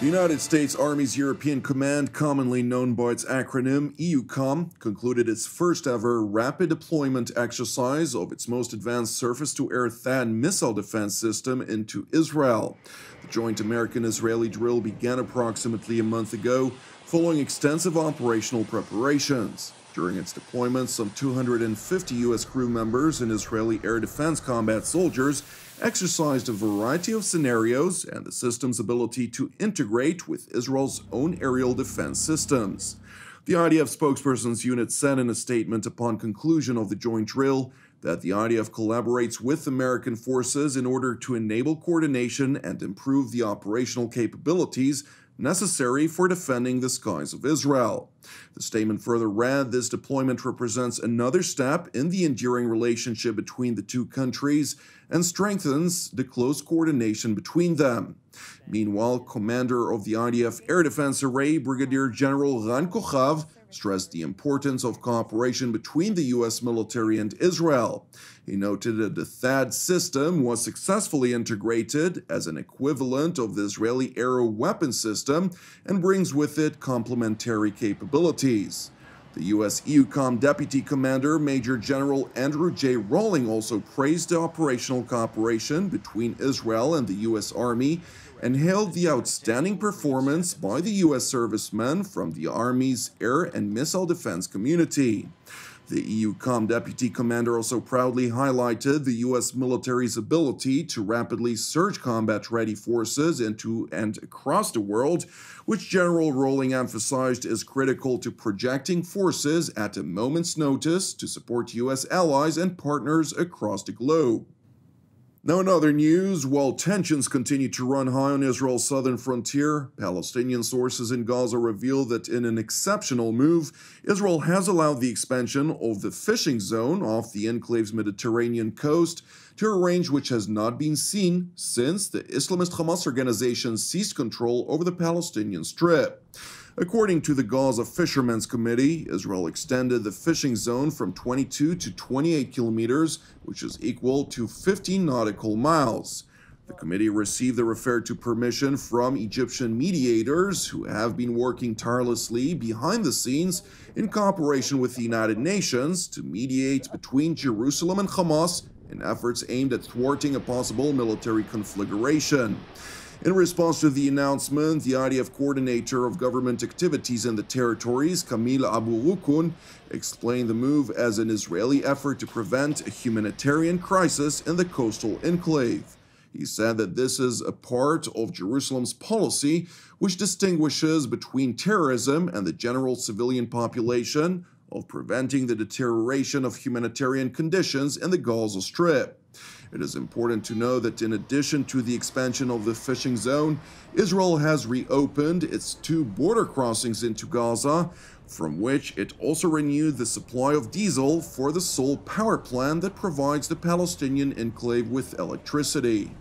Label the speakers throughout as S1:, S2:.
S1: The United States Army's European Command, commonly known by its acronym EUCOM, concluded its first ever rapid deployment exercise of its most advanced surface to air THAAD missile defense system into Israel. The joint American Israeli drill began approximately a month ago, following extensive operational preparations. During its deployment, some 250 U.S. crew members and Israeli air defense combat soldiers exercised a variety of scenarios and the system's ability to integrate with Israel's own aerial defense systems. The IDF spokesperson's unit said in a statement upon conclusion of the joint drill that the IDF collaborates with American forces in order to enable coordination and improve the operational capabilities necessary for defending the skies of Israel. The statement further read this deployment represents another step in the enduring relationship between the two countries and strengthens the close coordination between them. Meanwhile, commander of the IDF Air Defense Array, Brigadier General Ran Kochav, stressed the importance of cooperation between the U.S. military and Israel. He noted that the THAAD system was successfully integrated as an equivalent of the Israeli aero weapon system and brings with it complementary capabilities. The U.S. EUCOM Deputy Commander Major General Andrew J. Rawling also praised the operational cooperation between Israel and the U.S. Army and hailed the outstanding performance by the U.S. servicemen from the Army's air and missile defense community. The EUCOM deputy commander also proudly highlighted the U.S. military's ability to rapidly surge combat ready forces into and across the world, which General Rowling emphasized is critical to projecting forces at a moment's notice to support U.S. allies and partners across the globe. Now, in other news, while tensions continue to run high on Israel's southern frontier, Palestinian sources in Gaza reveal that in an exceptional move, Israel has allowed the expansion of the fishing zone off the enclave's Mediterranean coast to a range which has not been seen since the Islamist Hamas organization seized control over the Palestinian Strip. According to the Gaza Fishermen's Committee, Israel extended the fishing zone from 22 to 28 kilometers, which is equal to 15 nautical miles. The committee received the referred to permission from Egyptian mediators who have been working tirelessly behind the scenes in cooperation with the United Nations to mediate between Jerusalem and Hamas in efforts aimed at thwarting a possible military conflagration. In response to the announcement, the IDF coordinator of government activities in the territories, Kamil Abu Rukun, explained the move as an Israeli effort to prevent a humanitarian crisis in the coastal enclave. He said that this is a part of Jerusalem's policy, which distinguishes between terrorism and the general civilian population, of preventing the deterioration of humanitarian conditions in the Gaza Strip. It is important to know that in addition to the expansion of the fishing zone, Israel has reopened its two border crossings into Gaza, from which it also renewed the supply of diesel for the sole power plant that provides the Palestinian enclave with electricity.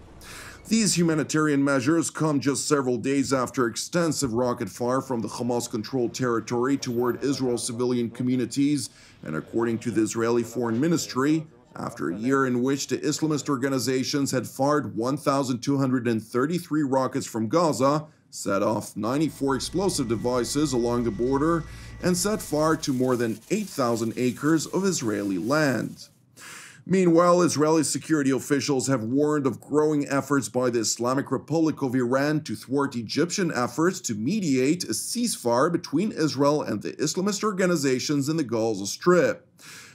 S1: These humanitarian measures come just several days after extensive rocket fire from the Hamas controlled territory toward Israel's civilian communities, and according to the Israeli Foreign Ministry, after a year in which the Islamist organizations had fired 1,233 rockets from Gaza, set off 94 explosive devices along the border, and set fire to more than 8,000 acres of Israeli land. Meanwhile, Israeli security officials have warned of growing efforts by the Islamic Republic of Iran to thwart Egyptian efforts to mediate a ceasefire between Israel and the Islamist organizations in the Gaza Strip.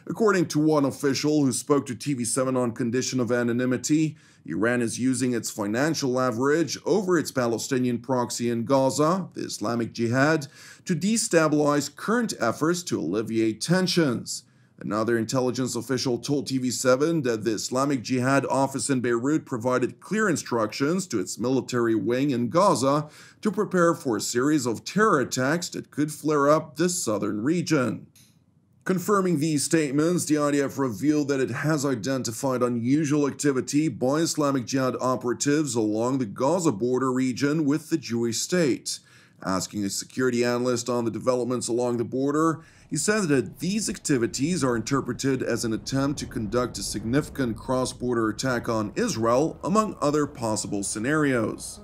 S1: According to one official who spoke to TV7 on condition of anonymity, Iran is using its financial leverage over its Palestinian proxy in Gaza, the Islamic Jihad, to destabilize current efforts to alleviate tensions. Another intelligence official told TV7 that the Islamic Jihad office in Beirut provided clear instructions to its military wing in Gaza to prepare for a series of terror attacks that could flare up the southern region. Confirming these statements, the IDF revealed that it has identified unusual activity by Islamic Jihad operatives along the Gaza border region with the Jewish state. Asking a security analyst on the developments along the border, he said that these activities are interpreted as an attempt to conduct a significant cross-border attack on Israel, among other possible scenarios.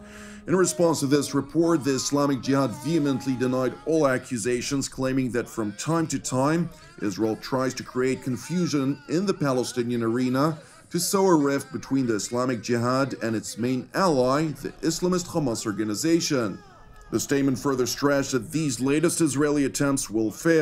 S1: In response to this report, the Islamic Jihad vehemently denied all accusations, claiming that from time to time, Israel tries to create confusion in the Palestinian arena to sow a rift between the Islamic Jihad and its main ally, the Islamist Hamas organization. The statement further stressed that these latest Israeli attempts will fail.